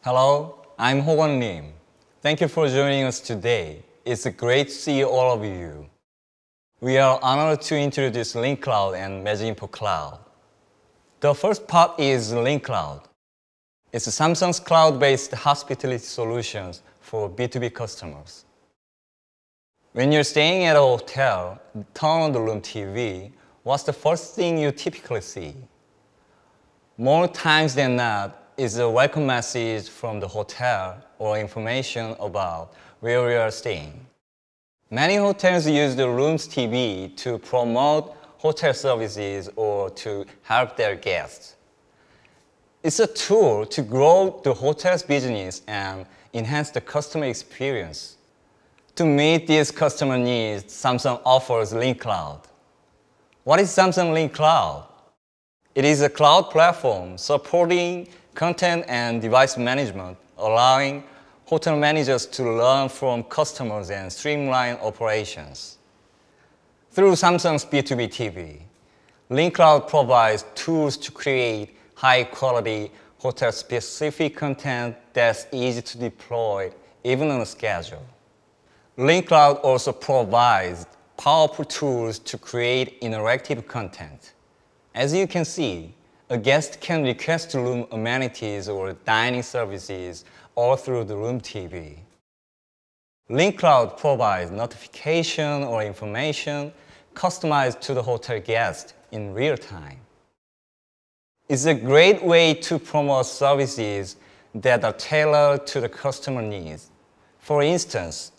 Hello, I'm Hogwon Lim. Thank you for joining us today. It's great to see all of you. We are honored to introduce Link Cloud and Magimpo Cloud. The first part is Link Cloud. It's Samsung's cloud-based hospitality solutions for B2B customers. When you're staying at a hotel, turn on the room TV what's the first thing you typically see? More times than not, is a welcome message from the hotel or information about where we are staying. Many hotels use the room's TV to promote hotel services or to help their guests. It's a tool to grow the hotel's business and enhance the customer experience. To meet these customer needs, Samsung offers Link Cloud. What is Samsung Link Cloud? It is a cloud platform supporting content and device management, allowing hotel managers to learn from customers and streamline operations. Through Samsung's B2B TV, Link Cloud provides tools to create high-quality, hotel-specific content that's easy to deploy, even on a schedule. Link Cloud also provides powerful tools to create interactive content. As you can see, a guest can request room amenities or dining services all through the room TV. Link Cloud provides notification or information customized to the hotel guest in real time. It's a great way to promote services that are tailored to the customer needs. For instance,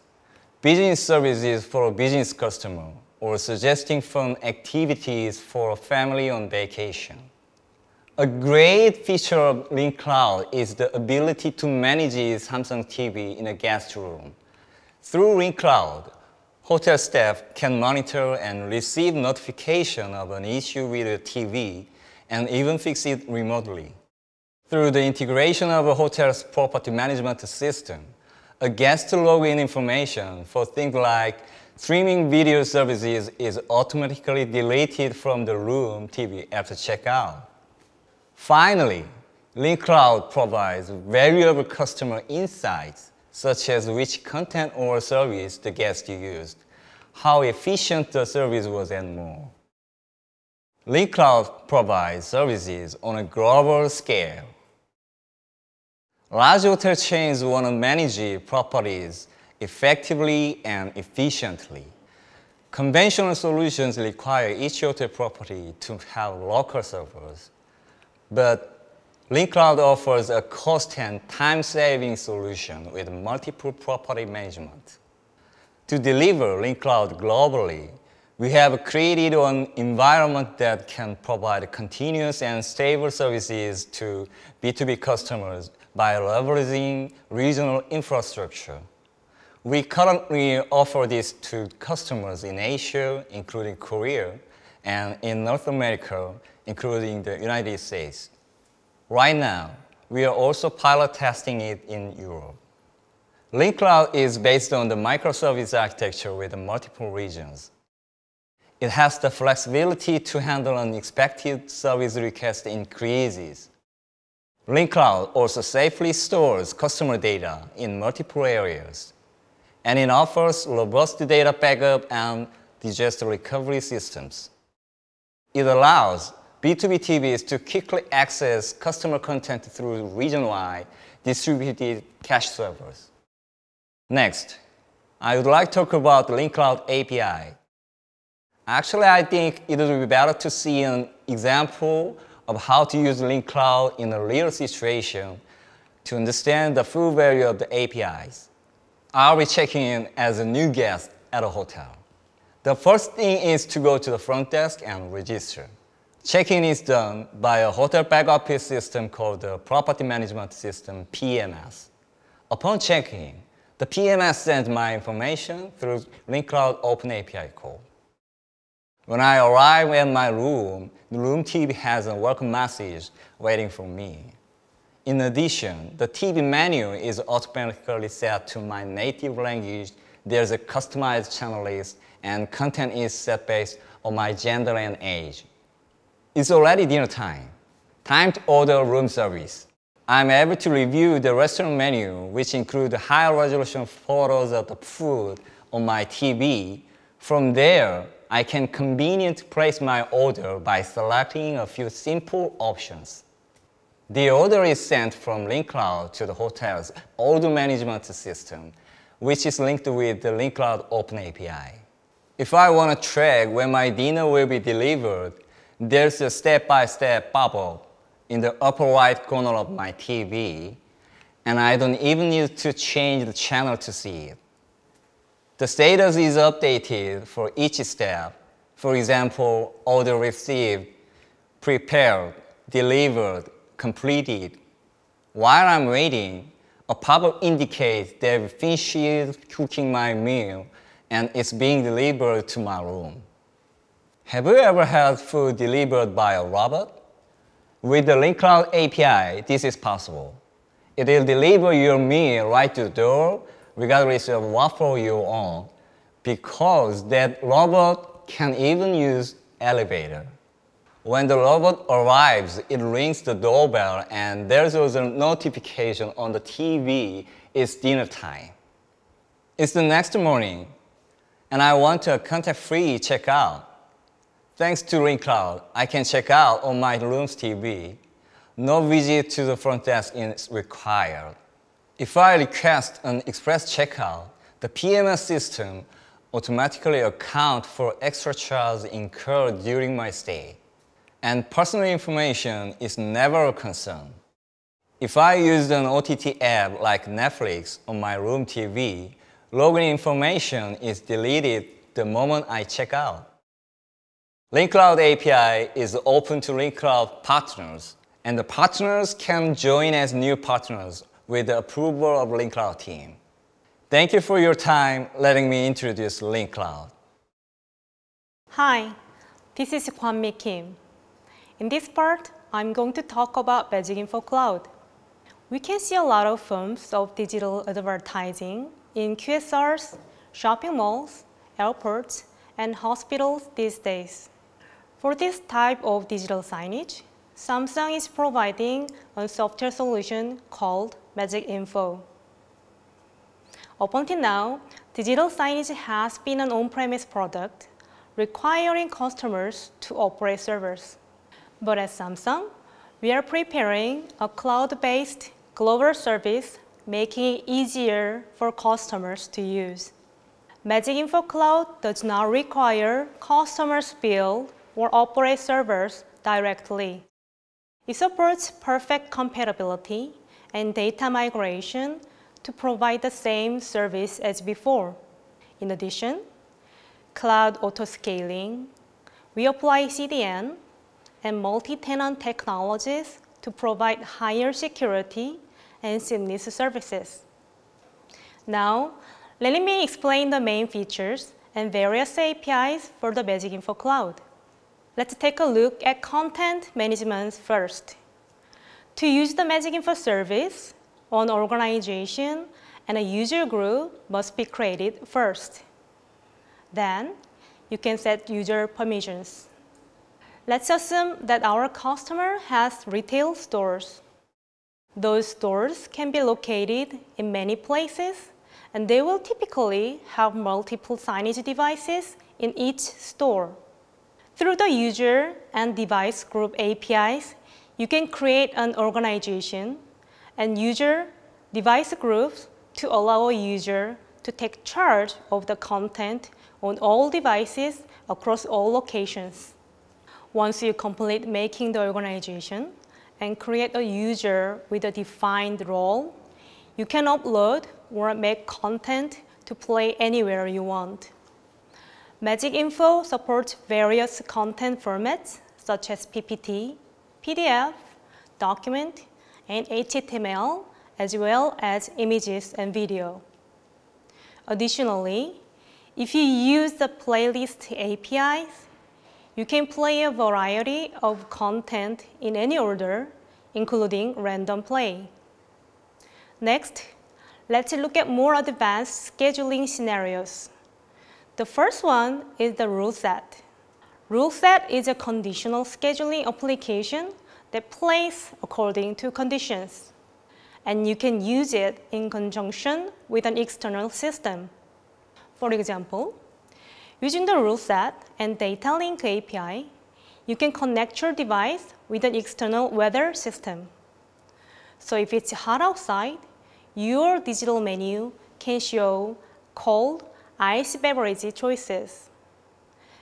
business services for a business customer or suggesting fun activities for a family on vacation. A great feature of Link Cloud is the ability to manage Samsung TV in a guest room. Through Link Cloud, hotel staff can monitor and receive notification of an issue with a TV and even fix it remotely. Through the integration of a hotel's property management system, a guest's login information for things like streaming video services is automatically deleted from the room TV after checkout. Finally, Link Cloud provides valuable customer insights, such as which content or service the guest used, how efficient the service was, and more. Link Cloud provides services on a global scale. Large hotel chains want to manage properties effectively and efficiently. Conventional solutions require each hotel property to have local servers, but LinkCloud offers a cost and time-saving solution with multiple property management. To deliver LinkCloud globally, we have created an environment that can provide continuous and stable services to B2B customers by leveraging regional infrastructure. We currently offer this to customers in Asia, including Korea, and in North America, including the United States. Right now, we are also pilot testing it in Europe. Link Cloud is based on the microservice architecture with multiple regions. It has the flexibility to handle unexpected service request increases. LinkCloud also safely stores customer data in multiple areas, and it offers robust data backup and disaster recovery systems. It allows B2B TVs to quickly access customer content through region-wide distributed cache servers. Next, I would like to talk about LinkCloud API, Actually, I think it would be better to see an example of how to use link cloud in a real situation to understand the full value of the APIs. I'll be checking in as a new guest at a hotel. The first thing is to go to the front desk and register. Check-in is done by a hotel back office system called the Property Management System, PMS. Upon check-in, the PMS sends my information through Link Cloud Open API call. When I arrive in my room, the room TV has a welcome message waiting for me. In addition, the TV menu is automatically set to my native language. There's a customized channel list, and content is set based on my gender and age. It's already dinner time. Time to order room service. I'm able to review the restaurant menu, which include high resolution photos of the food on my TV. From there, I can conveniently place my order by selecting a few simple options. The order is sent from LinkCloud to the hotel's order management system, which is linked with the LinkCloud Open API. If I want to track when my dinner will be delivered, there's a step-by-step -step bubble in the upper right corner of my TV, and I don't even need to change the channel to see it. The status is updated for each step. For example, order received, prepared, delivered, completed. While I'm waiting, a pop-up indicates that I've finished cooking my meal and it's being delivered to my room. Have you ever had food delivered by a robot? With the Link Cloud API, this is possible. It will deliver your meal right to the door regardless of what floor you're on, because that robot can even use elevator. When the robot arrives, it rings the doorbell and there's also a notification on the TV, it's dinner time. It's the next morning, and I want a contact-free checkout. Thanks to RingCloud, I can check out on my room's TV. No visit to the front desk is required. If I request an express checkout, the PMS system automatically account for extra charges incurred during my stay. And personal information is never a concern. If I used an OTT app like Netflix on my room TV, login information is deleted the moment I check out. LinkCloud API is open to LinkCloud partners, and the partners can join as new partners with the approval of Link Cloud team. Thank you for your time letting me introduce Link Cloud. Hi, this is Kwanmi Kim. In this part, I'm going to talk about Magic Info Cloud. We can see a lot of forms of digital advertising in QSRs, shopping malls, airports, and hospitals these days. For this type of digital signage, Samsung is providing a software solution called Magic Info. Up until now, digital signage has been an on-premise product, requiring customers to operate servers. But at Samsung, we are preparing a cloud-based global service, making it easier for customers to use. Magic Info Cloud does not require customers build or operate servers directly. It supports perfect compatibility and data migration to provide the same service as before. In addition, cloud auto-scaling, we apply CDN and multi-tenant technologies to provide higher security and seamless services. Now, let me explain the main features and various APIs for the Magic Info Cloud. Let's take a look at content management first. To use the Magic Info service, an organization and a user group must be created first. Then, you can set user permissions. Let's assume that our customer has retail stores. Those stores can be located in many places, and they will typically have multiple signage devices in each store. Through the user and device group APIs you can create an organization and user device groups to allow a user to take charge of the content on all devices across all locations. Once you complete making the organization and create a user with a defined role, you can upload or make content to play anywhere you want. Magic Info supports various content formats such as PPT, PDF, document, and HTML, as well as images and video. Additionally, if you use the playlist APIs, you can play a variety of content in any order, including random play. Next, let's look at more advanced scheduling scenarios. The first one is the rule set. Rule set is a conditional scheduling application that plays according to conditions. And you can use it in conjunction with an external system. For example, using the rule set and data link API, you can connect your device with an external weather system. So if it's hot outside, your digital menu can show cold, ice beverage choices.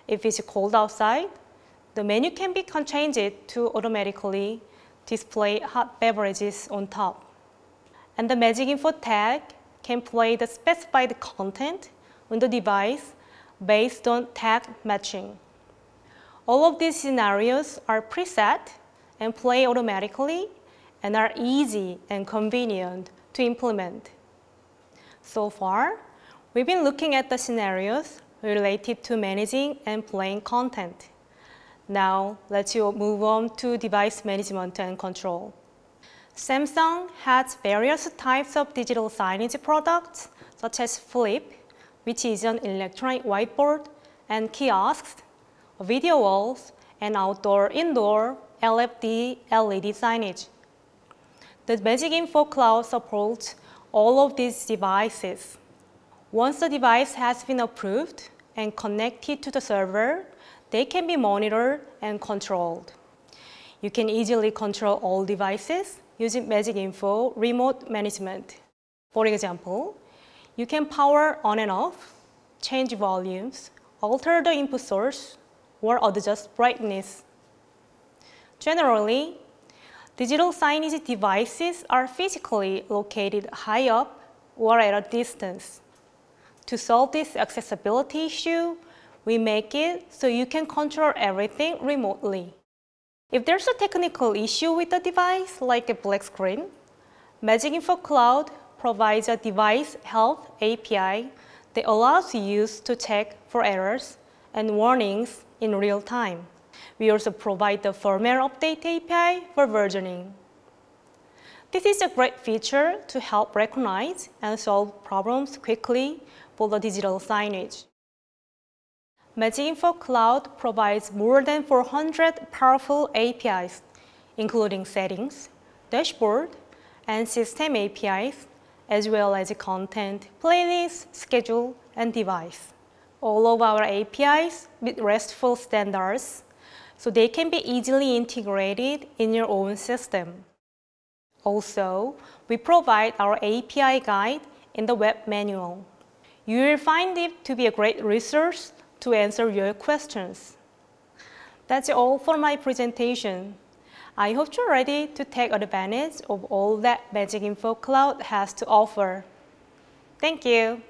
If it's cold outside, the menu can be changed to automatically display hot beverages on top. And the Magic Info tag can play the specified content on the device based on tag matching. All of these scenarios are preset and play automatically and are easy and convenient to implement. So far, we've been looking at the scenarios related to managing and playing content. Now, let's move on to device management and control. Samsung has various types of digital signage products, such as Flip, which is an electronic whiteboard, and kiosks, video walls, and outdoor-indoor LFD LED signage. The Magic Info Cloud supports all of these devices. Once the device has been approved and connected to the server, they can be monitored and controlled. You can easily control all devices using Magic Info remote management. For example, you can power on and off, change volumes, alter the input source, or adjust brightness. Generally, digital signage devices are physically located high up or at a distance to solve this accessibility issue, we make it so you can control everything remotely. If there's a technical issue with the device, like a black screen, Magic Info Cloud provides a device health API that allows users to check for errors and warnings in real time. We also provide the firmware update API for versioning. This is a great feature to help recognize and solve problems quickly for the digital signage. MetaInfo Cloud provides more than 400 powerful APIs, including settings, dashboard, and system APIs, as well as content, playlist, schedule, and device. All of our APIs meet RESTful standards, so they can be easily integrated in your own system. Also, we provide our API guide in the web manual. You will find it to be a great resource to answer your questions. That's all for my presentation. I hope you're ready to take advantage of all that Magic Info Cloud has to offer. Thank you.